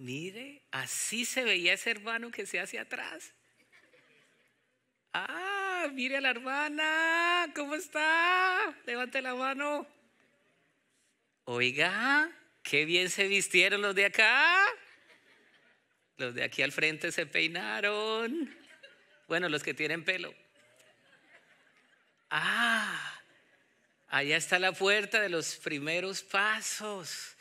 Mire, así se veía ese hermano que se hace atrás. Ah, mire a la hermana, ¿cómo está? Levante la mano. Oiga, qué bien se vistieron los de acá. Los de aquí al frente se peinaron. Bueno, los que tienen pelo. Ah, allá está la puerta de los primeros pasos.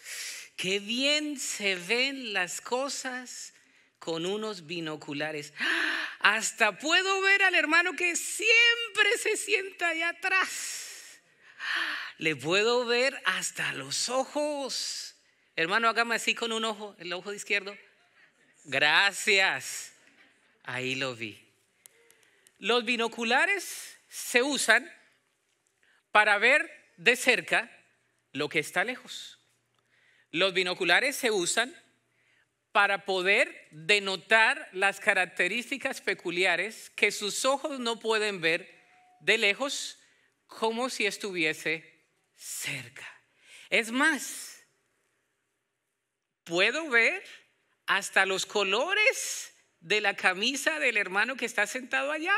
Qué bien se ven las cosas con unos binoculares. ¡Ah! Hasta puedo ver al hermano que siempre se sienta allá atrás. ¡Ah! Le puedo ver hasta los ojos. Hermano, hágame así con un ojo, el ojo de izquierdo. Gracias. Ahí lo vi. Los binoculares se usan para ver de cerca lo que está lejos. Los binoculares se usan para poder denotar las características peculiares que sus ojos no pueden ver de lejos como si estuviese cerca. Es más, puedo ver hasta los colores de la camisa del hermano que está sentado allá.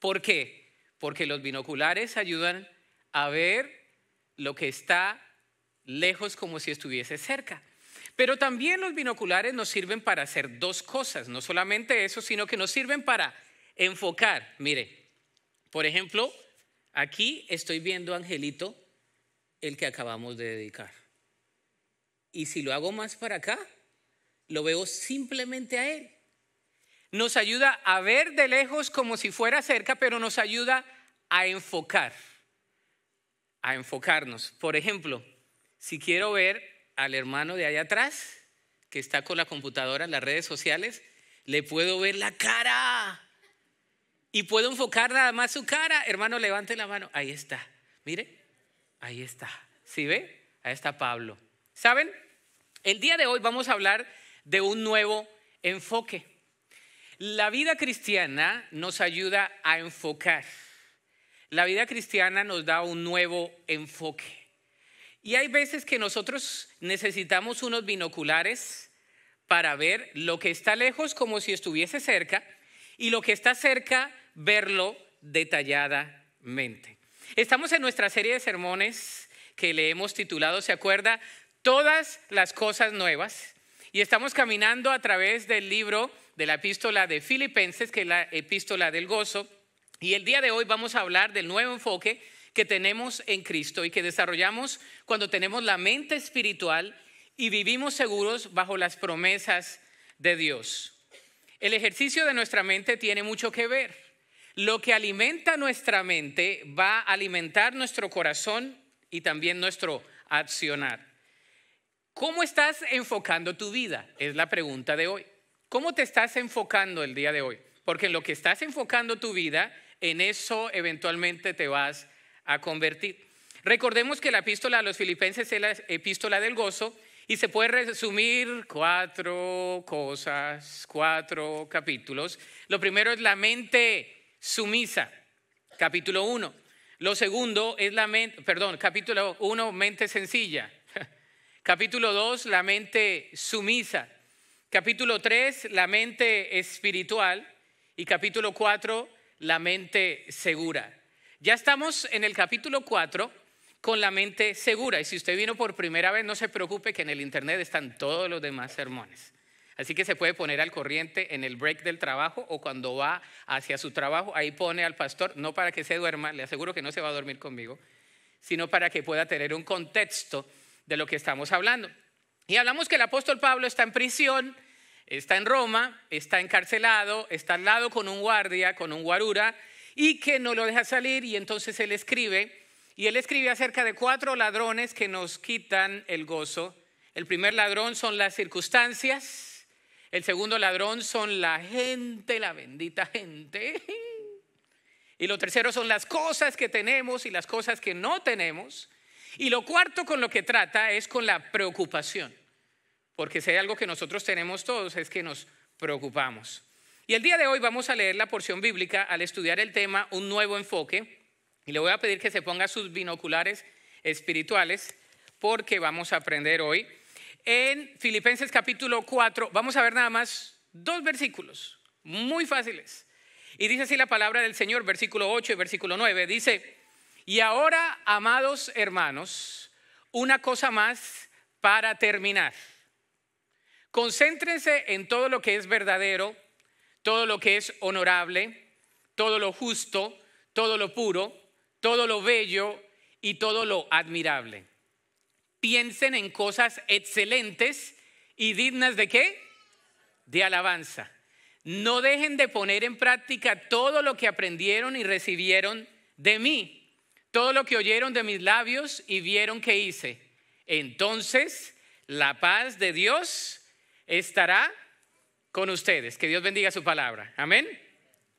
¿Por qué? Porque los binoculares ayudan a ver lo que está lejos como si estuviese cerca. Pero también los binoculares nos sirven para hacer dos cosas, no solamente eso, sino que nos sirven para enfocar. Mire, por ejemplo, aquí estoy viendo a Angelito, el que acabamos de dedicar. Y si lo hago más para acá, lo veo simplemente a él. Nos ayuda a ver de lejos como si fuera cerca, pero nos ayuda a enfocar, a enfocarnos. Por ejemplo, si quiero ver al hermano de allá atrás, que está con la computadora en las redes sociales, le puedo ver la cara. Y puedo enfocar nada más su cara. Hermano, levante la mano. Ahí está. Mire, ahí está. ¿Sí ve? Ahí está Pablo. ¿Saben? El día de hoy vamos a hablar de un nuevo enfoque. La vida cristiana nos ayuda a enfocar. La vida cristiana nos da un nuevo enfoque. Y hay veces que nosotros necesitamos unos binoculares para ver lo que está lejos como si estuviese cerca y lo que está cerca verlo detalladamente. Estamos en nuestra serie de sermones que le hemos titulado, ¿se acuerda? Todas las cosas nuevas. Y estamos caminando a través del libro de la epístola de Filipenses, que es la epístola del gozo. Y el día de hoy vamos a hablar del nuevo enfoque que tenemos en Cristo y que desarrollamos cuando tenemos la mente espiritual y vivimos seguros bajo las promesas de Dios. El ejercicio de nuestra mente tiene mucho que ver. Lo que alimenta nuestra mente va a alimentar nuestro corazón y también nuestro accionar. ¿Cómo estás enfocando tu vida? Es la pregunta de hoy. ¿Cómo te estás enfocando el día de hoy? Porque en lo que estás enfocando tu vida, en eso eventualmente te vas a convertir. Recordemos que la epístola a los filipenses es la epístola del gozo y se puede resumir cuatro cosas, cuatro capítulos. Lo primero es la mente sumisa, capítulo 1. Lo segundo es la mente, perdón, capítulo 1, mente sencilla. Capítulo 2, la mente sumisa. Capítulo 3, la mente espiritual. Y capítulo 4, la mente segura. Ya estamos en el capítulo 4 con la mente segura. Y si usted vino por primera vez, no se preocupe que en el Internet están todos los demás sermones. Así que se puede poner al corriente en el break del trabajo o cuando va hacia su trabajo, ahí pone al pastor, no para que se duerma, le aseguro que no se va a dormir conmigo, sino para que pueda tener un contexto de lo que estamos hablando. Y hablamos que el apóstol Pablo está en prisión, está en Roma, está encarcelado, está al lado con un guardia, con un guarura, y que no lo deja salir y entonces él escribe, y él escribe acerca de cuatro ladrones que nos quitan el gozo. El primer ladrón son las circunstancias, el segundo ladrón son la gente, la bendita gente, y lo tercero son las cosas que tenemos y las cosas que no tenemos, y lo cuarto con lo que trata es con la preocupación, porque si hay algo que nosotros tenemos todos es que nos preocupamos. Y el día de hoy vamos a leer la porción bíblica al estudiar el tema Un nuevo enfoque. Y le voy a pedir que se ponga sus binoculares espirituales porque vamos a aprender hoy. En Filipenses capítulo 4 vamos a ver nada más dos versículos muy fáciles. Y dice así la palabra del Señor, versículo 8 y versículo 9. Dice, y ahora, amados hermanos, una cosa más para terminar. Concéntrense en todo lo que es verdadero, todo lo que es honorable, todo lo justo, todo lo puro, todo lo bello y todo lo admirable. Piensen en cosas excelentes y dignas de qué? De alabanza. No dejen de poner en práctica todo lo que aprendieron y recibieron de mí, todo lo que oyeron de mis labios y vieron que hice. Entonces la paz de Dios estará con ustedes. Que Dios bendiga su palabra. Amén.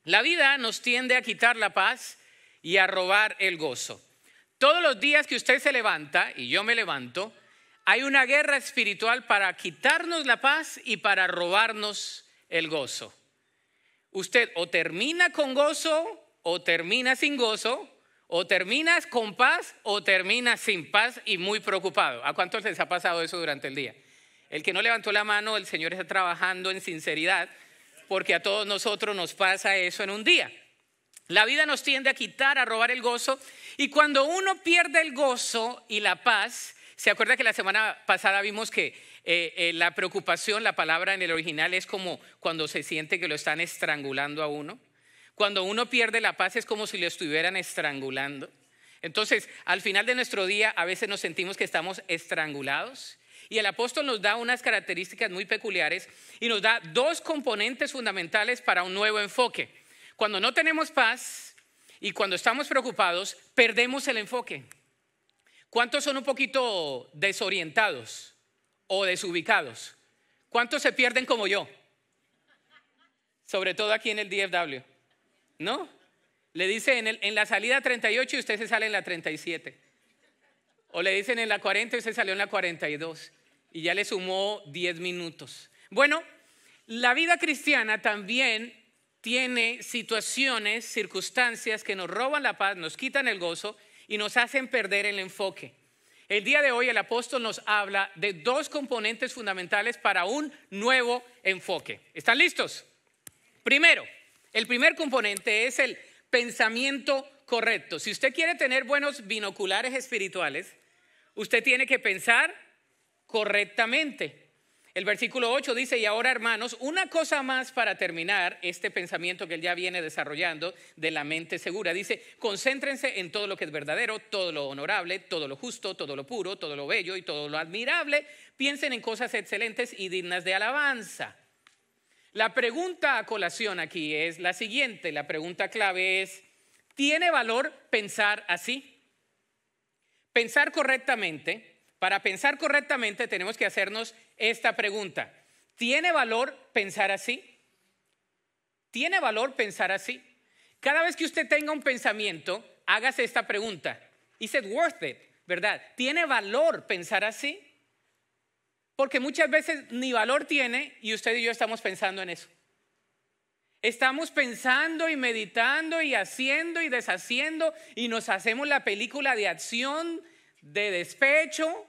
La vida nos tiende a quitar la paz y a robar el gozo. Todos los días que usted se levanta y yo me levanto, hay una guerra espiritual para quitarnos la paz y para robarnos el gozo. Usted o termina con gozo o termina sin gozo, o terminas con paz o terminas sin paz y muy preocupado. ¿A cuántos les ha pasado eso durante el día? El que no levantó la mano, el Señor está trabajando en sinceridad, porque a todos nosotros nos pasa eso en un día. La vida nos tiende a quitar, a robar el gozo, y cuando uno pierde el gozo y la paz, se acuerda que la semana pasada vimos que eh, eh, la preocupación, la palabra en el original es como cuando se siente que lo están estrangulando a uno. Cuando uno pierde la paz es como si lo estuvieran estrangulando. Entonces, al final de nuestro día a veces nos sentimos que estamos estrangulados y el apóstol nos da unas características muy peculiares y nos da dos componentes fundamentales para un nuevo enfoque. Cuando no tenemos paz y cuando estamos preocupados, perdemos el enfoque. ¿Cuántos son un poquito desorientados o desubicados? ¿Cuántos se pierden como yo? Sobre todo aquí en el DFW. ¿No? Le dice en, en, la salida 38 y usted se sale en la 37. O le dicen en la 40 y usted salió en la 42 y ya le sumó 10 minutos. Bueno, la vida cristiana también tiene situaciones, circunstancias que nos roban la paz, nos quitan el gozo y nos hacen perder el enfoque. El día de hoy el apóstol nos habla de dos componentes fundamentales para un nuevo enfoque. ¿Están listos? Primero, el primer componente es el pensamiento correcto. Si usted quiere tener buenos binoculares espirituales, usted tiene que pensar correctamente. El versículo 8 dice, y ahora hermanos, una cosa más para terminar este pensamiento que él ya viene desarrollando de la mente segura. Dice, concéntrense en todo lo que es verdadero, todo lo honorable, todo lo justo, todo lo puro, todo lo bello y todo lo admirable. Piensen en cosas excelentes y dignas de alabanza. La pregunta a colación aquí es la siguiente, la pregunta clave es, ¿tiene valor pensar así? Pensar correctamente para pensar correctamente tenemos que hacernos esta pregunta. ¿Tiene valor pensar así? ¿Tiene valor pensar así? Cada vez que usted tenga un pensamiento, hágase esta pregunta. ¿Is it worth it? ¿Verdad? ¿Tiene valor pensar así? Porque muchas veces ni valor tiene y usted y yo estamos pensando en eso. Estamos pensando y meditando y haciendo y deshaciendo y nos hacemos la película de acción, de despecho,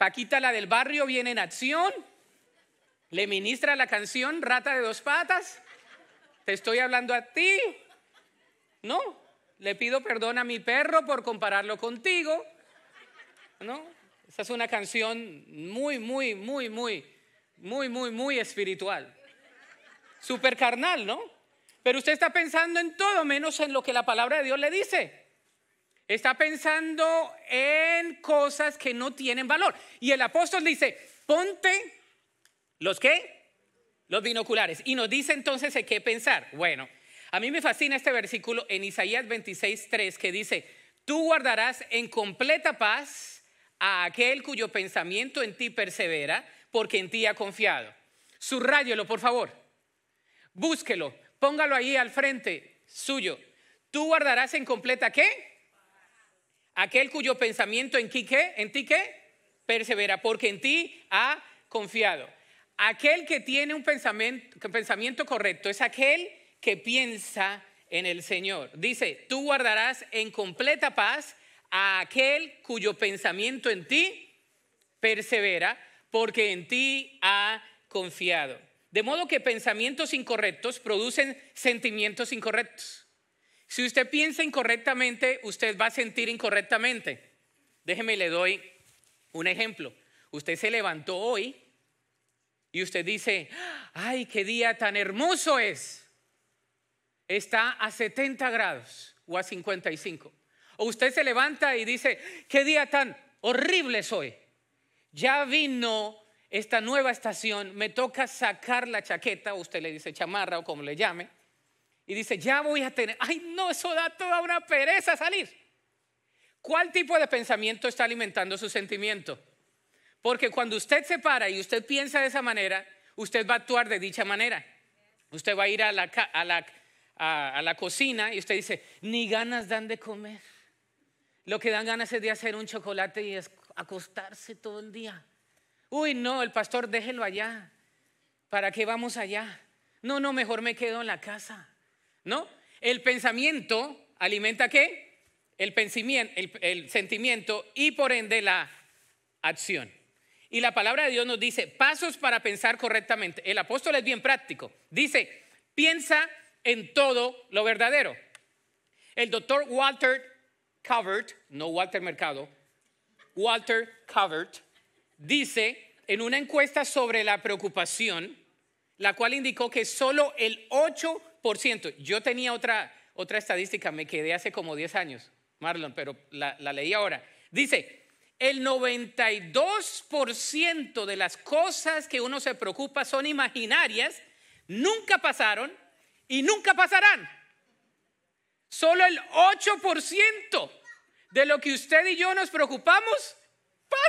Paquita la del barrio viene en acción, le ministra la canción Rata de dos patas, te estoy hablando a ti, ¿no? Le pido perdón a mi perro por compararlo contigo, ¿no? Esa es una canción muy, muy, muy, muy, muy, muy, muy espiritual. Super carnal, ¿no? Pero usted está pensando en todo menos en lo que la palabra de Dios le dice. Está pensando en cosas que no tienen valor. Y el apóstol dice, ponte los qué? Los binoculares. Y nos dice entonces en qué pensar. Bueno, a mí me fascina este versículo en Isaías 26, 3 que dice, tú guardarás en completa paz a aquel cuyo pensamiento en ti persevera porque en ti ha confiado. Subrayelo, por favor. Búsquelo, póngalo ahí al frente suyo. Tú guardarás en completa qué? Aquel cuyo pensamiento en ti persevera, porque en ti ha confiado. Aquel que tiene un pensamiento correcto es aquel que piensa en el Señor. Dice, tú guardarás en completa paz a aquel cuyo pensamiento en ti persevera, porque en ti ha confiado. De modo que pensamientos incorrectos producen sentimientos incorrectos. Si usted piensa incorrectamente, usted va a sentir incorrectamente. Déjeme, le doy un ejemplo. Usted se levantó hoy y usted dice, ay, qué día tan hermoso es. Está a 70 grados o a 55. O usted se levanta y dice, qué día tan horrible soy Ya vino esta nueva estación, me toca sacar la chaqueta, usted le dice chamarra o como le llame y dice, ya voy a tener, ay no, eso da toda una pereza salir. ¿Cuál tipo de pensamiento está alimentando su sentimiento? Porque cuando usted se para y usted piensa de esa manera, usted va a actuar de dicha manera. Usted va a ir a la, cocina y usted dice, ni ganas dan de comer. Lo que dan ganas es de hacer un chocolate y acostarse todo el día. Uy, no, el pastor déjelo allá. ¿Para qué vamos allá? No, no, mejor me quedo en la casa. ¿no? El pensamiento alimenta qué? El, el sentimiento y por ende la acción. Y la palabra de Dios nos dice pasos para pensar correctamente. El apóstol es bien práctico. Dice, piensa en todo lo verdadero. El doctor Walter Covert, no Walter Mercado, Walter Covert, dice en una encuesta sobre la preocupación, la cual indicó que solo el 8 yo tenía otra, otra estadística, me quedé hace como 10 años, Marlon, pero la, la leí ahora. Dice, el 92% de las cosas que uno se preocupa son imaginarias, nunca pasaron y nunca pasarán. Solo el 8% de lo que usted y yo nos preocupamos pasa.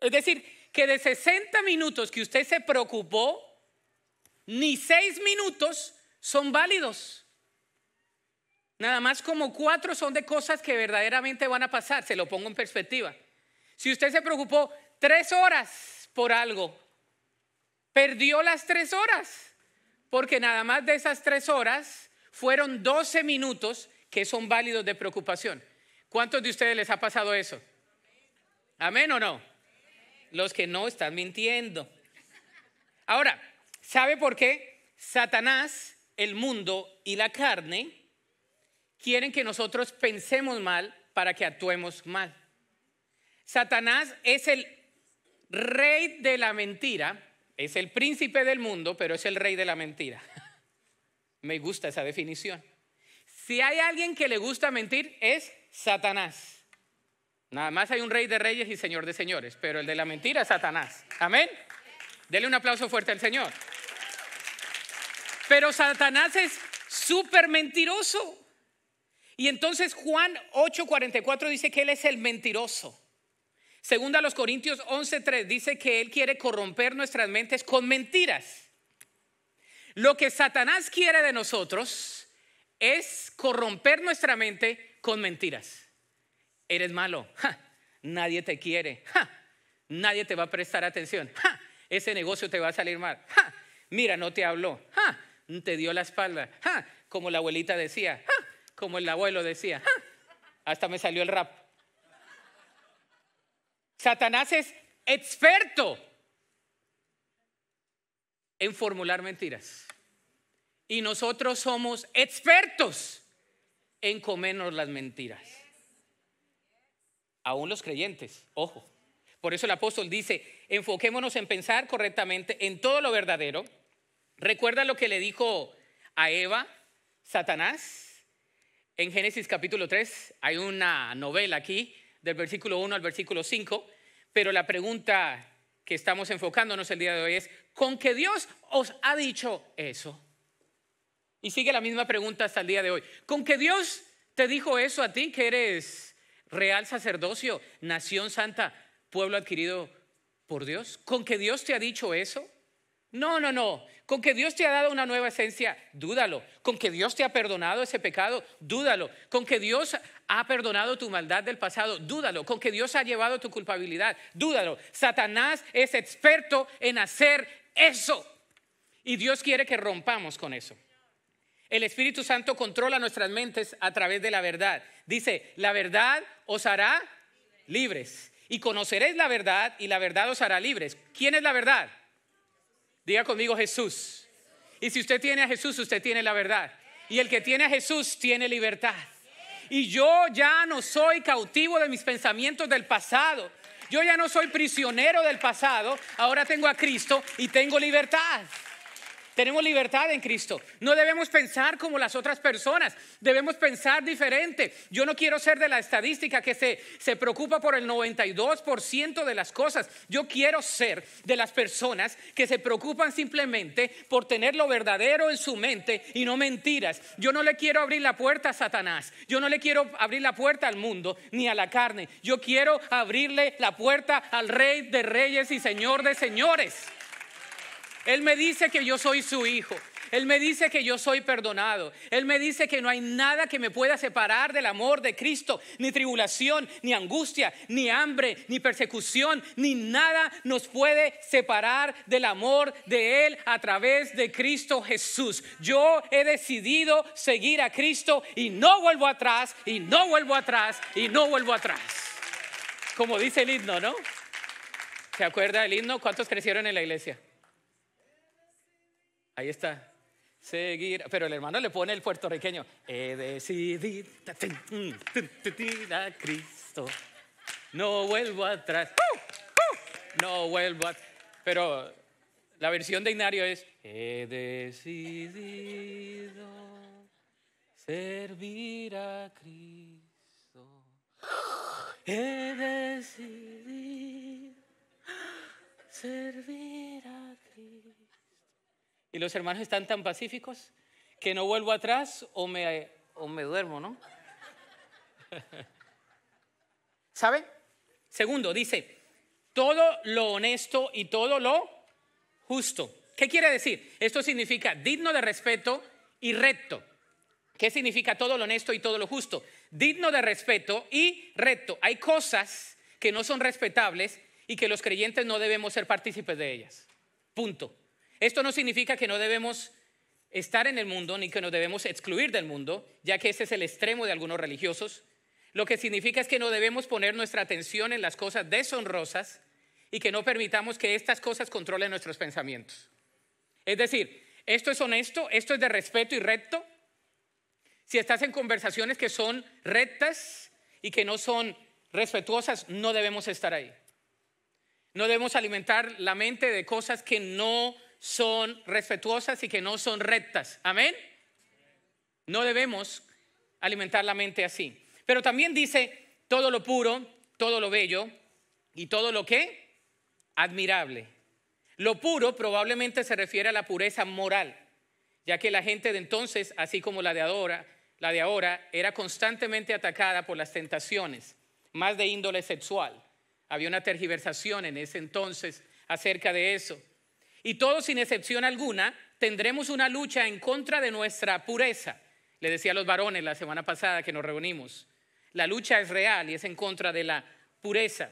Es decir, que de 60 minutos que usted se preocupó ni seis minutos son válidos. Nada más como cuatro son de cosas que verdaderamente van a pasar, se lo pongo en perspectiva. Si usted se preocupó tres horas por algo, perdió las tres horas, porque nada más de esas tres horas fueron doce minutos que son válidos de preocupación. ¿Cuántos de ustedes les ha pasado eso? ¿Amén o no? Los que no están mintiendo. Ahora, ¿Sabe por qué? Satanás, el mundo y la carne quieren que nosotros pensemos mal para que actuemos mal. Satanás es el rey de la mentira, es el príncipe del mundo, pero es el rey de la mentira. Me gusta esa definición. Si hay alguien que le gusta mentir, es Satanás. Nada más hay un rey de reyes y señor de señores, pero el de la mentira es Satanás. Amén. Dele un aplauso fuerte al Señor. Pero Satanás es súper mentiroso. Y entonces Juan 8:44 dice que él es el mentiroso. Segundo a los Corintios 11:3 dice que él quiere corromper nuestras mentes con mentiras. Lo que Satanás quiere de nosotros es corromper nuestra mente con mentiras. Eres malo, nadie te quiere, nadie te va a prestar atención, ese negocio te va a salir mal, mira, no te habló, te dio la espalda, como la abuelita decía, como el abuelo decía, hasta me salió el rap. Satanás es experto en formular mentiras. Y nosotros somos expertos en comernos las mentiras. Aún los creyentes, ojo. Por eso el apóstol dice, enfoquémonos en pensar correctamente en todo lo verdadero, ¿Recuerda lo que le dijo a Eva Satanás? En Génesis capítulo 3 hay una novela aquí del versículo 1 al versículo 5, pero la pregunta que estamos enfocándonos el día de hoy es, ¿con qué Dios os ha dicho eso? Y sigue la misma pregunta hasta el día de hoy. ¿Con qué Dios te dijo eso a ti que eres real sacerdocio, nación santa, pueblo adquirido por Dios? ¿Con qué Dios te ha dicho eso? No, no, no. Con que Dios te ha dado una nueva esencia, dúdalo. Con que Dios te ha perdonado ese pecado, dúdalo. Con que Dios ha perdonado tu maldad del pasado, dúdalo. Con que Dios ha llevado tu culpabilidad, dúdalo. Satanás es experto en hacer eso. Y Dios quiere que rompamos con eso. El Espíritu Santo controla nuestras mentes a través de la verdad. Dice, la verdad os hará libres. Y conoceréis la verdad y la verdad os hará libres. ¿Quién es la verdad? Diga conmigo Jesús. Y si usted tiene a Jesús, usted tiene la verdad. Y el que tiene a Jesús tiene libertad. Y yo ya no soy cautivo de mis pensamientos del pasado. Yo ya no soy prisionero del pasado. Ahora tengo a Cristo y tengo libertad. Tenemos libertad en Cristo. No debemos pensar como las otras personas. Debemos pensar diferente. Yo no quiero ser de la estadística que se, se preocupa por el 92% de las cosas. Yo quiero ser de las personas que se preocupan simplemente por tener lo verdadero en su mente y no mentiras. Yo no le quiero abrir la puerta a Satanás. Yo no le quiero abrir la puerta al mundo ni a la carne. Yo quiero abrirle la puerta al Rey de Reyes y Señor de Señores. Él me dice que yo soy su hijo. Él me dice que yo soy perdonado. Él me dice que no hay nada que me pueda separar del amor de Cristo, ni tribulación, ni angustia, ni hambre, ni persecución, ni nada nos puede separar del amor de Él a través de Cristo Jesús. Yo he decidido seguir a Cristo y no vuelvo atrás, y no vuelvo atrás, y no vuelvo atrás. Como dice el himno, ¿no? ¿Se acuerda del himno? ¿Cuántos crecieron en la iglesia? Ahí está. Seguir. Pero el hermano le pone el puertorriqueño. He decidido mm, a Cristo. No vuelvo atrás. No vuelvo atrás. Pero la versión de Ignario es. He decidido servir a Cristo. He decidido servir a Cristo y los hermanos están tan pacíficos que no vuelvo atrás o me, o me duermo, ¿no? ¿Sabe? Segundo, dice, todo lo honesto y todo lo justo. ¿Qué quiere decir? Esto significa digno de respeto y recto. ¿Qué significa todo lo honesto y todo lo justo? Digno de respeto y recto. Hay cosas que no son respetables y que los creyentes no debemos ser partícipes de ellas. Punto. Esto no significa que no debemos estar en el mundo ni que nos debemos excluir del mundo, ya que ese es el extremo de algunos religiosos. Lo que significa es que no debemos poner nuestra atención en las cosas deshonrosas y que no permitamos que estas cosas controlen nuestros pensamientos. Es decir, esto es honesto, esto es de respeto y recto. Si estás en conversaciones que son rectas y que no son respetuosas, no debemos estar ahí. No debemos alimentar la mente de cosas que no son respetuosas y que no son rectas. Amén. No debemos alimentar la mente así. Pero también dice todo lo puro, todo lo bello y todo lo que admirable. Lo puro probablemente se refiere a la pureza moral, ya que la gente de entonces, así como la de ahora, la de ahora era constantemente atacada por las tentaciones, más de índole sexual. Había una tergiversación en ese entonces acerca de eso. Y todos, sin excepción alguna, tendremos una lucha en contra de nuestra pureza. Le decía a los varones la semana pasada que nos reunimos. La lucha es real y es en contra de la pureza.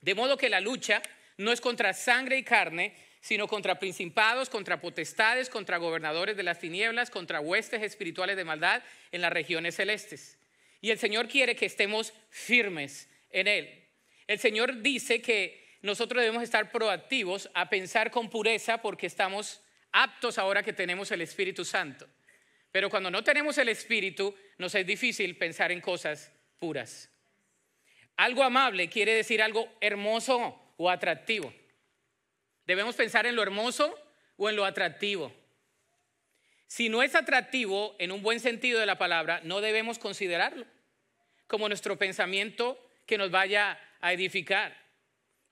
De modo que la lucha no es contra sangre y carne, sino contra principados, contra potestades, contra gobernadores de las tinieblas, contra huestes espirituales de maldad en las regiones celestes. Y el Señor quiere que estemos firmes en Él. El Señor dice que nosotros debemos estar proactivos a pensar con pureza porque estamos aptos ahora que tenemos el Espíritu Santo. Pero cuando no tenemos el Espíritu, nos es difícil pensar en cosas puras. Algo amable quiere decir algo hermoso o atractivo. Debemos pensar en lo hermoso o en lo atractivo. Si no es atractivo en un buen sentido de la palabra, no debemos considerarlo como nuestro pensamiento que nos vaya a edificar.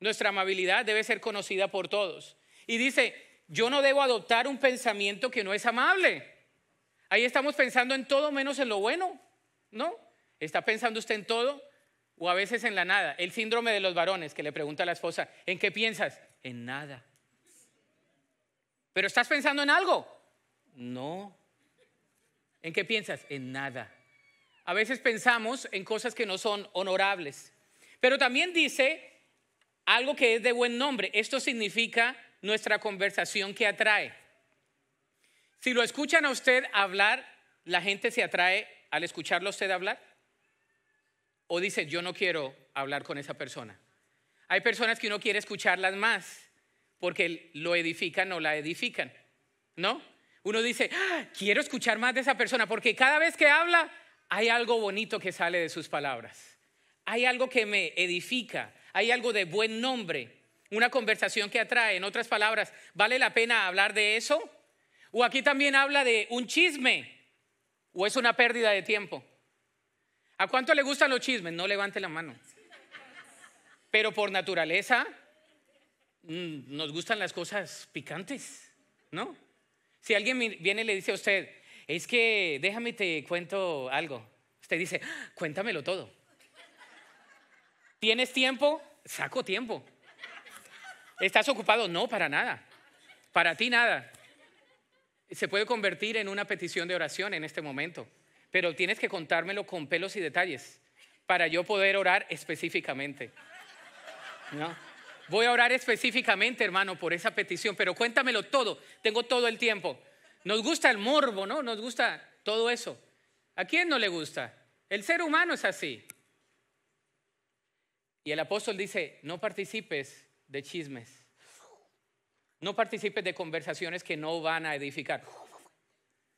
Nuestra amabilidad debe ser conocida por todos. Y dice, yo no debo adoptar un pensamiento que no es amable. Ahí estamos pensando en todo menos en lo bueno, ¿no? Está pensando usted en todo o a veces en la nada. El síndrome de los varones que le pregunta a la esposa, ¿en qué piensas? En nada. ¿Pero estás pensando en algo? No. ¿En qué piensas? En nada. A veces pensamos en cosas que no son honorables. Pero también dice algo que es de buen nombre. Esto significa nuestra conversación que atrae. Si lo escuchan a usted hablar, la gente se atrae al escucharlo a usted hablar. O dice, yo no quiero hablar con esa persona. Hay personas que uno quiere escucharlas más porque lo edifican o la edifican, ¿no? Uno dice, ah, quiero escuchar más de esa persona porque cada vez que habla hay algo bonito que sale de sus palabras. Hay algo que me edifica, hay algo de buen nombre, una conversación que atrae. En otras palabras, ¿vale la pena hablar de eso? ¿O aquí también habla de un chisme? ¿O es una pérdida de tiempo? ¿A cuánto le gustan los chismes? No levante la mano. Pero por naturaleza mm, nos gustan las cosas picantes, ¿no? Si alguien viene y le dice a usted, es que déjame te cuento algo, usted dice, ah, cuéntamelo todo. ¿Tienes tiempo? Saco tiempo. ¿Estás ocupado? No, para nada. Para ti nada. Se puede convertir en una petición de oración en este momento, pero tienes que contármelo con pelos y detalles para yo poder orar específicamente. ¿No? Voy a orar específicamente, hermano, por esa petición, pero cuéntamelo todo. Tengo todo el tiempo. Nos gusta el morbo, ¿no? Nos gusta todo eso. ¿A quién no le gusta? El ser humano es así. Y el apóstol dice, no participes de chismes. No participes de conversaciones que no van a edificar.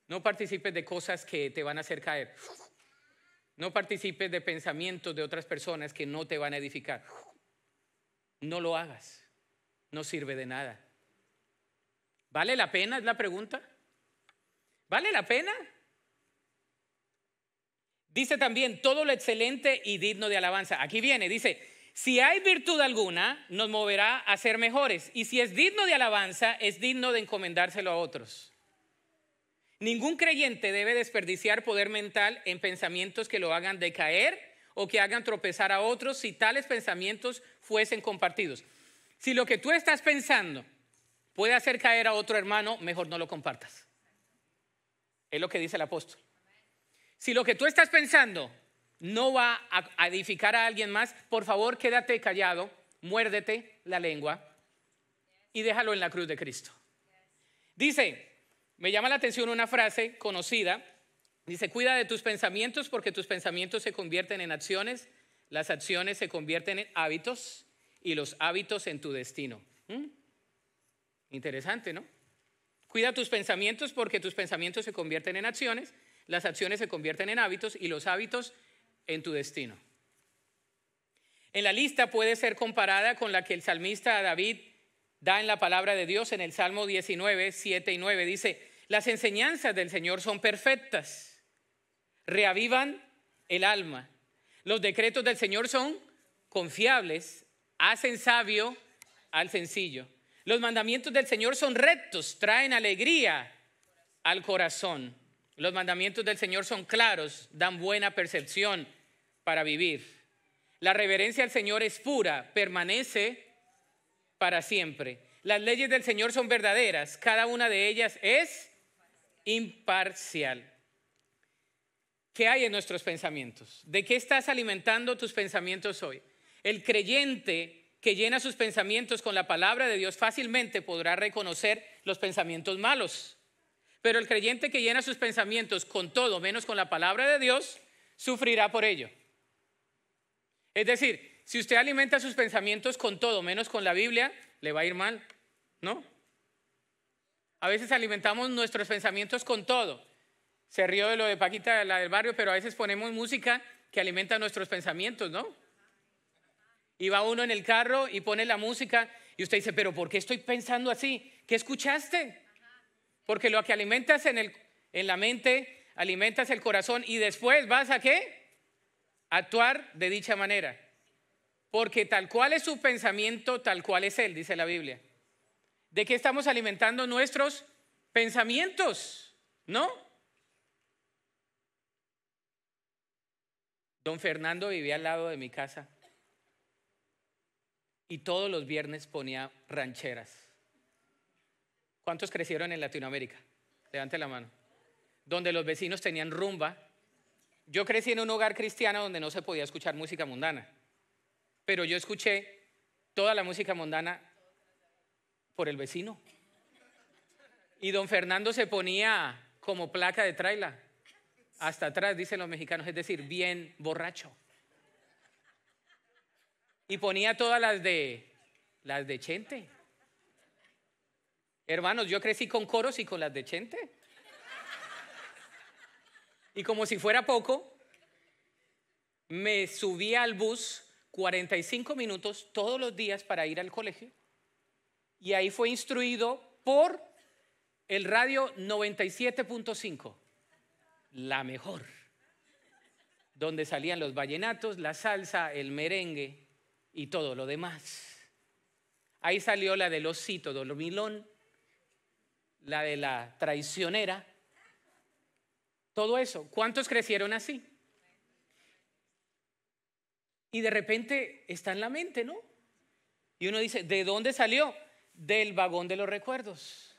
No participes de cosas que te van a hacer caer. No participes de pensamientos de otras personas que no te van a edificar. No lo hagas. No sirve de nada. ¿Vale la pena? Es la pregunta. ¿Vale la pena? Dice también todo lo excelente y digno de alabanza. Aquí viene, dice, si hay virtud alguna, nos moverá a ser mejores. Y si es digno de alabanza, es digno de encomendárselo a otros. Ningún creyente debe desperdiciar poder mental en pensamientos que lo hagan decaer o que hagan tropezar a otros si tales pensamientos fuesen compartidos. Si lo que tú estás pensando puede hacer caer a otro hermano, mejor no lo compartas. Es lo que dice el apóstol. Si lo que tú estás pensando no va a edificar a alguien más, por favor quédate callado, muérdete la lengua y déjalo en la cruz de Cristo. Dice, me llama la atención una frase conocida, dice, cuida de tus pensamientos porque tus pensamientos se convierten en acciones, las acciones se convierten en hábitos y los hábitos en tu destino. ¿Mm? Interesante, ¿no? Cuida tus pensamientos porque tus pensamientos se convierten en acciones, las acciones se convierten en hábitos y los hábitos en tu destino. En la lista puede ser comparada con la que el salmista David da en la palabra de Dios en el Salmo 19, 7 y 9. Dice, las enseñanzas del Señor son perfectas, reavivan el alma. Los decretos del Señor son confiables, hacen sabio al sencillo. Los mandamientos del Señor son rectos, traen alegría al corazón. Los mandamientos del Señor son claros, dan buena percepción para vivir. La reverencia al Señor es pura, permanece para siempre. Las leyes del Señor son verdaderas, cada una de ellas es imparcial. ¿Qué hay en nuestros pensamientos? ¿De qué estás alimentando tus pensamientos hoy? El creyente que llena sus pensamientos con la palabra de Dios fácilmente podrá reconocer los pensamientos malos. Pero el creyente que llena sus pensamientos con todo menos con la palabra de Dios, sufrirá por ello. Es decir, si usted alimenta sus pensamientos con todo, menos con la Biblia, le va a ir mal, ¿no? A veces alimentamos nuestros pensamientos con todo. Se rió de lo de Paquita, la del barrio, pero a veces ponemos música que alimenta nuestros pensamientos, ¿no? Y va uno en el carro y pone la música y usted dice, pero ¿por qué estoy pensando así? ¿Qué escuchaste? Porque lo que alimentas en, en la mente, alimentas el corazón y después vas a qué? actuar de dicha manera. Porque tal cual es su pensamiento, tal cual es Él, dice la Biblia. ¿De qué estamos alimentando nuestros pensamientos? ¿No? Don Fernando vivía al lado de mi casa y todos los viernes ponía rancheras. ¿Cuántos crecieron en Latinoamérica? Levante la mano. Donde los vecinos tenían rumba yo crecí en un hogar cristiano donde no se podía escuchar música mundana, pero yo escuché toda la música mundana por el vecino. Y don Fernando se ponía como placa de traila, hasta atrás, dicen los mexicanos, es decir, bien borracho. Y ponía todas las de las de Chente. Hermanos, yo crecí con coros y con las de Chente. Y como si fuera poco, me subí al bus 45 minutos todos los días para ir al colegio. Y ahí fue instruido por el radio 97.5, la mejor, donde salían los vallenatos, la salsa, el merengue y todo lo demás. Ahí salió la del osito milón, la de la traicionera, todo eso. ¿Cuántos crecieron así? Y de repente está en la mente, ¿no? Y uno dice, ¿de dónde salió? Del vagón de los recuerdos.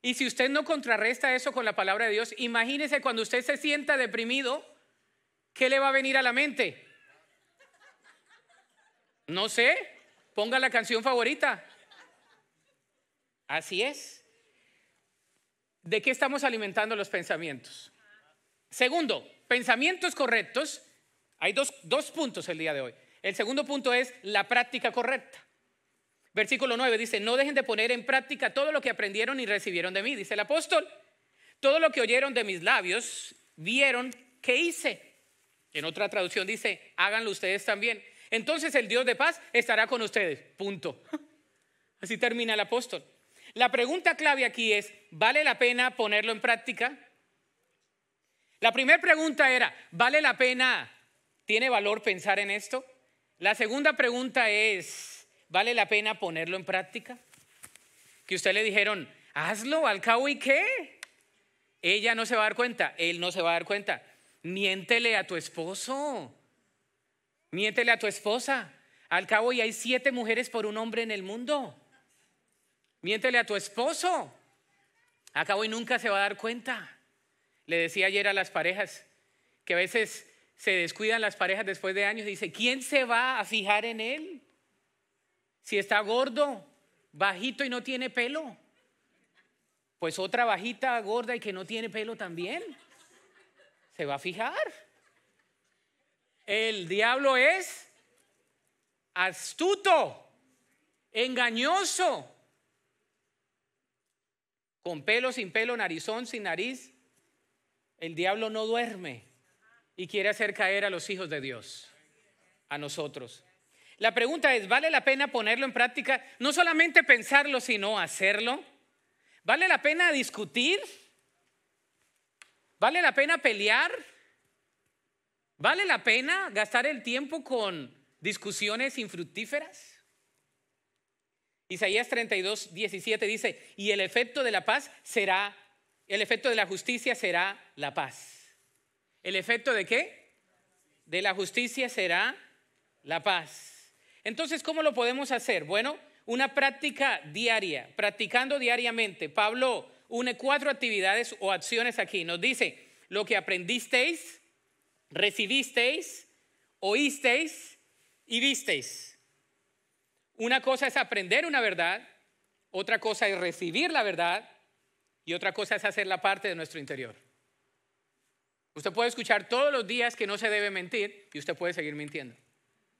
Y si usted no contrarresta eso con la palabra de Dios, imagínese cuando usted se sienta deprimido, ¿qué le va a venir a la mente? No sé, ponga la canción favorita. Así es. ¿De qué estamos alimentando los pensamientos? Segundo, pensamientos correctos. Hay dos, dos, puntos el día de hoy. El segundo punto es la práctica correcta. Versículo 9 dice, no dejen de poner en práctica todo lo que aprendieron y recibieron de mí, dice el apóstol. Todo lo que oyeron de mis labios, vieron que hice. En otra traducción dice, háganlo ustedes también. Entonces el Dios de paz estará con ustedes. Punto. Así termina el apóstol. La pregunta clave aquí es, ¿vale la pena ponerlo en práctica? La primera pregunta era, ¿vale la pena? ¿Tiene valor pensar en esto? La segunda pregunta es, ¿vale la pena ponerlo en práctica? Que usted le dijeron, hazlo, al cabo y qué. Ella no se va a dar cuenta, él no se va a dar cuenta. Miéntele a tu esposo, miéntele a tu esposa. Al cabo y hay siete mujeres por un hombre en el mundo. Miéntele a tu esposo. Acabo y nunca se va a dar cuenta. Le decía ayer a las parejas que a veces se descuidan las parejas después de años dice, ¿quién se va a fijar en él? Si está gordo, bajito y no tiene pelo. Pues otra bajita, gorda y que no tiene pelo también. Se va a fijar. El diablo es astuto, engañoso. Con pelo, sin pelo, narizón, sin nariz. El diablo no duerme y quiere hacer caer a los hijos de Dios, a nosotros. La pregunta es, ¿vale la pena ponerlo en práctica? No solamente pensarlo, sino hacerlo. ¿Vale la pena discutir? ¿Vale la pena pelear? ¿Vale la pena gastar el tiempo con discusiones infructíferas? Isaías 32, 17 dice, y el efecto de la paz será, el efecto de la justicia será la paz. ¿El efecto de qué? De la justicia será la paz. Entonces, ¿cómo lo podemos hacer? Bueno, una práctica diaria, practicando diariamente. Pablo une cuatro actividades o acciones aquí. Nos dice, lo que aprendisteis, recibisteis, oísteis y visteis. Una cosa es aprender una verdad, otra cosa es recibir la verdad y otra cosa es hacerla parte de nuestro interior. Usted puede escuchar todos los días que no se debe mentir y usted puede seguir mintiendo,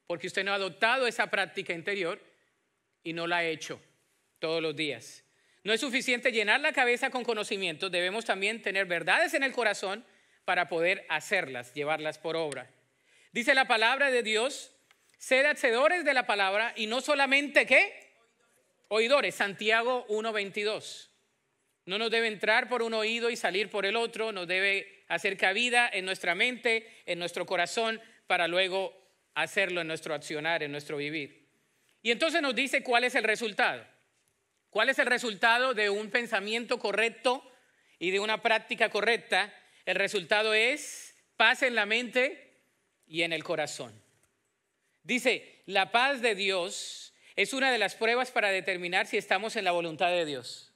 porque usted no ha adoptado esa práctica interior y no la ha hecho todos los días. No es suficiente llenar la cabeza con conocimiento, debemos también tener verdades en el corazón para poder hacerlas, llevarlas por obra. Dice la palabra de Dios Sed hacedores de la palabra y no solamente qué? Oidores. Santiago 1.22. No nos debe entrar por un oído y salir por el otro, nos debe hacer cabida en nuestra mente, en nuestro corazón, para luego hacerlo en nuestro accionar, en nuestro vivir. Y entonces nos dice cuál es el resultado. ¿Cuál es el resultado de un pensamiento correcto y de una práctica correcta? El resultado es paz en la mente y en el corazón. Dice, la paz de Dios es una de las pruebas para determinar si estamos en la voluntad de Dios.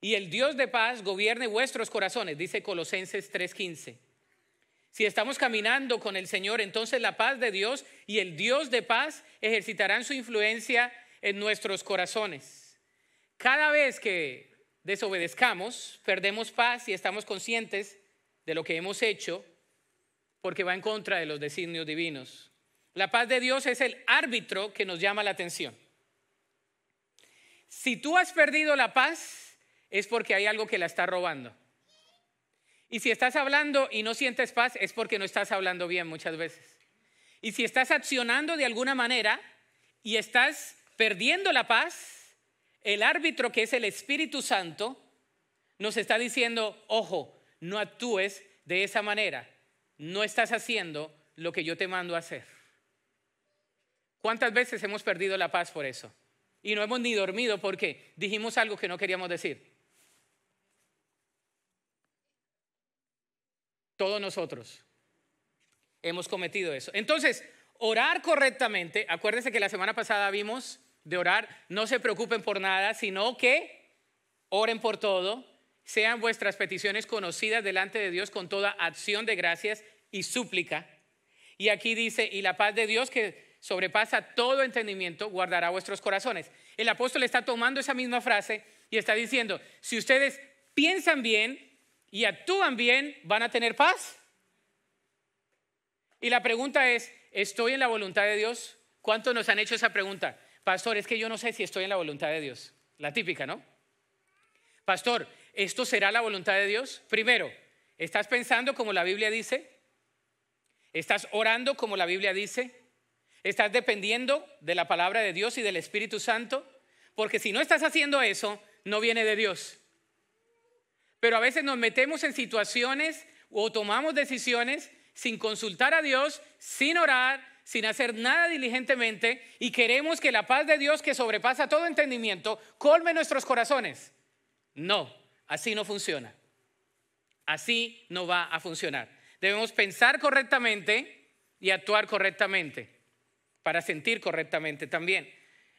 Y el Dios de paz gobierne vuestros corazones, dice Colosenses 3:15. Si estamos caminando con el Señor, entonces la paz de Dios y el Dios de paz ejercitarán su influencia en nuestros corazones. Cada vez que desobedezcamos, perdemos paz y estamos conscientes de lo que hemos hecho porque va en contra de los designios divinos. La paz de Dios es el árbitro que nos llama la atención. Si tú has perdido la paz, es porque hay algo que la está robando. Y si estás hablando y no sientes paz, es porque no estás hablando bien muchas veces. Y si estás accionando de alguna manera y estás perdiendo la paz, el árbitro que es el Espíritu Santo nos está diciendo, ojo, no actúes de esa manera, no estás haciendo lo que yo te mando a hacer. ¿Cuántas veces hemos perdido la paz por eso? Y no hemos ni dormido porque dijimos algo que no queríamos decir. Todos nosotros hemos cometido eso. Entonces, orar correctamente, acuérdense que la semana pasada vimos de orar, no se preocupen por nada, sino que oren por todo, sean vuestras peticiones conocidas delante de Dios con toda acción de gracias y súplica. Y aquí dice, y la paz de Dios que sobrepasa todo entendimiento, guardará vuestros corazones. El apóstol está tomando esa misma frase y está diciendo, si ustedes piensan bien y actúan bien, van a tener paz. Y la pregunta es, ¿estoy en la voluntad de Dios? ¿Cuántos nos han hecho esa pregunta? Pastor, es que yo no sé si estoy en la voluntad de Dios. La típica, ¿no? Pastor, ¿esto será la voluntad de Dios? Primero, ¿estás pensando como la Biblia dice? ¿Estás orando como la Biblia dice? Estás dependiendo de la palabra de Dios y del Espíritu Santo, porque si no estás haciendo eso, no viene de Dios. Pero a veces nos metemos en situaciones o tomamos decisiones sin consultar a Dios, sin orar, sin hacer nada diligentemente y queremos que la paz de Dios que sobrepasa todo entendimiento colme nuestros corazones. No, así no funciona. Así no va a funcionar. Debemos pensar correctamente y actuar correctamente para sentir correctamente también.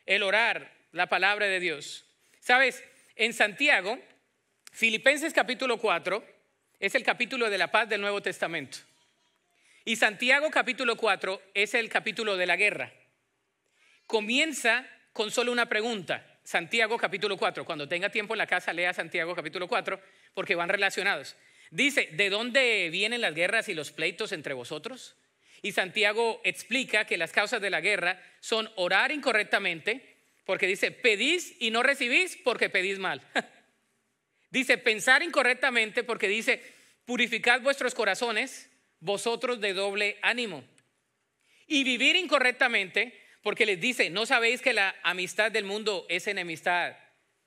El orar, la palabra de Dios. Sabes, en Santiago, Filipenses capítulo 4 es el capítulo de la paz del Nuevo Testamento. Y Santiago capítulo 4 es el capítulo de la guerra. Comienza con solo una pregunta. Santiago capítulo 4. Cuando tenga tiempo en la casa, lea Santiago capítulo 4 porque van relacionados. Dice, ¿de dónde vienen las guerras y los pleitos entre vosotros? Y Santiago explica que las causas de la guerra son orar incorrectamente, porque dice, pedís y no recibís porque pedís mal. dice, pensar incorrectamente porque dice, purificad vuestros corazones, vosotros de doble ánimo. Y vivir incorrectamente porque les dice, ¿no sabéis que la amistad del mundo es enemistad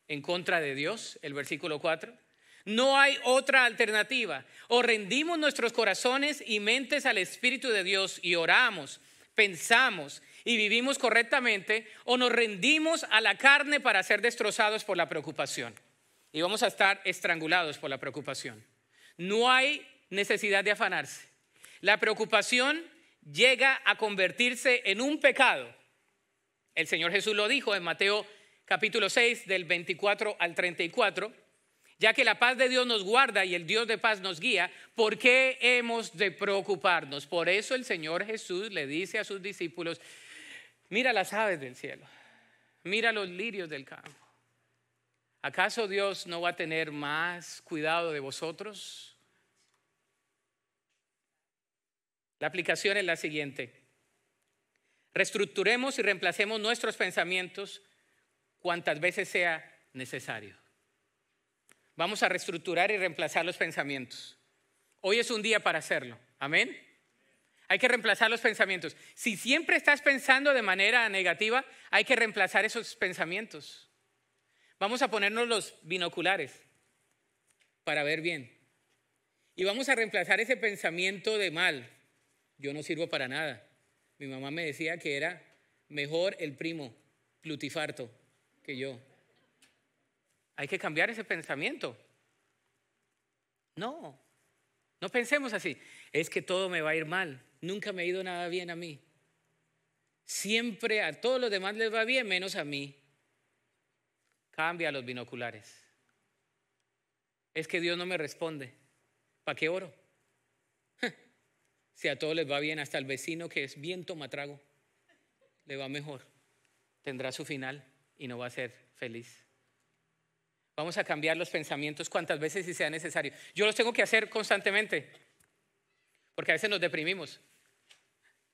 en contra de Dios? El versículo 4. No hay otra alternativa. O rendimos nuestros corazones y mentes al Espíritu de Dios y oramos, pensamos y vivimos correctamente, o nos rendimos a la carne para ser destrozados por la preocupación. Y vamos a estar estrangulados por la preocupación. No hay necesidad de afanarse. La preocupación llega a convertirse en un pecado. El Señor Jesús lo dijo en Mateo capítulo 6 del 24 al 34 ya que la paz de Dios nos guarda y el Dios de paz nos guía, ¿por qué hemos de preocuparnos? Por eso el Señor Jesús le dice a sus discípulos, mira las aves del cielo, mira los lirios del campo. ¿Acaso Dios no va a tener más cuidado de vosotros? La aplicación es la siguiente. Reestructuremos y reemplacemos nuestros pensamientos cuantas veces sea necesario. Vamos a reestructurar y reemplazar los pensamientos. Hoy es un día para hacerlo. Amén. Hay que reemplazar los pensamientos. Si siempre estás pensando de manera negativa, hay que reemplazar esos pensamientos. Vamos a ponernos los binoculares para ver bien. Y vamos a reemplazar ese pensamiento de mal. Yo no sirvo para nada. Mi mamá me decía que era mejor el primo Plutifarto que yo. Hay que cambiar ese pensamiento. No, no pensemos así. Es que todo me va a ir mal. Nunca me ha ido nada bien a mí. Siempre a todos los demás les va bien, menos a mí. Cambia los binoculares. Es que Dios no me responde. ¿Para qué oro? Si a todos les va bien, hasta el vecino que es bien tomatrago, le va mejor. Tendrá su final y no va a ser feliz. Vamos a cambiar los pensamientos cuantas veces si sea necesario. Yo los tengo que hacer constantemente, porque a veces nos deprimimos.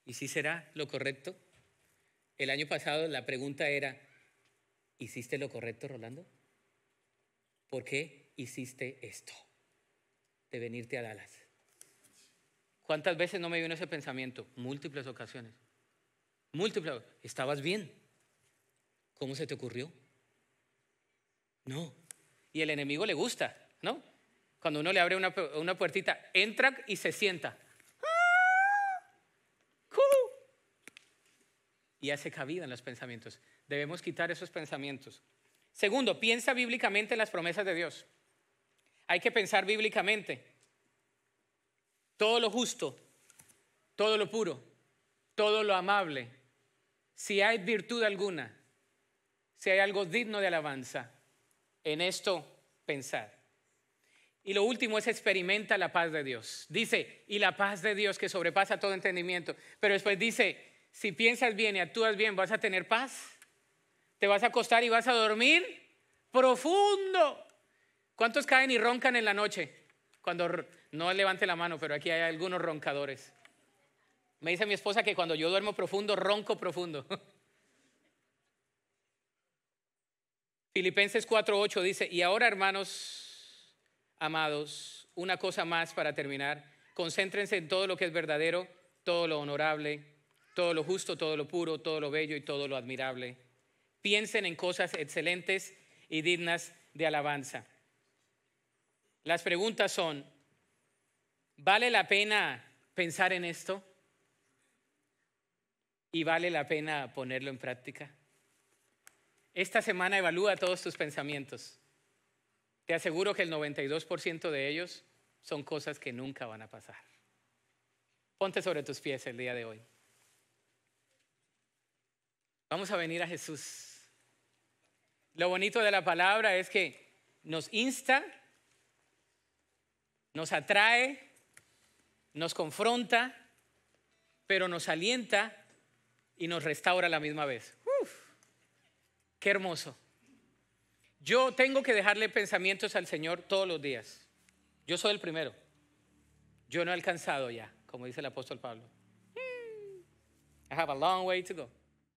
¿Y si será lo correcto? El año pasado la pregunta era, ¿hiciste lo correcto, Rolando? ¿Por qué hiciste esto de venirte a Dallas? ¿Cuántas veces no me vino ese pensamiento? Múltiples ocasiones. Múltiples. Estabas bien. ¿Cómo se te ocurrió? No, y el enemigo le gusta, ¿no? Cuando uno le abre una, una puertita, entra y se sienta. ¡Ah! Y hace cabida en los pensamientos. Debemos quitar esos pensamientos. Segundo, piensa bíblicamente en las promesas de Dios. Hay que pensar bíblicamente. Todo lo justo, todo lo puro, todo lo amable. Si hay virtud alguna, si hay algo digno de alabanza, en esto pensar Y lo último es experimenta la paz de Dios. Dice, y la paz de Dios que sobrepasa todo entendimiento. Pero después dice, si piensas bien y actúas bien, vas a tener paz. Te vas a acostar y vas a dormir profundo. ¿Cuántos caen y roncan en la noche? Cuando no levante la mano, pero aquí hay algunos roncadores. Me dice mi esposa que cuando yo duermo profundo, ronco profundo. Filipenses 4:8 dice, y ahora hermanos amados, una cosa más para terminar, concéntrense en todo lo que es verdadero, todo lo honorable, todo lo justo, todo lo puro, todo lo bello y todo lo admirable. Piensen en cosas excelentes y dignas de alabanza. Las preguntas son, ¿vale la pena pensar en esto? ¿Y vale la pena ponerlo en práctica? Esta semana evalúa todos tus pensamientos. Te aseguro que el 92% de ellos son cosas que nunca van a pasar. Ponte sobre tus pies el día de hoy. Vamos a venir a Jesús. Lo bonito de la palabra es que nos insta, nos atrae, nos confronta, pero nos alienta y nos restaura a la misma vez. Qué hermoso. Yo tengo que dejarle pensamientos al Señor todos los días. Yo soy el primero. Yo no he alcanzado ya, como dice el apóstol Pablo. Hmm. I have a long way to go.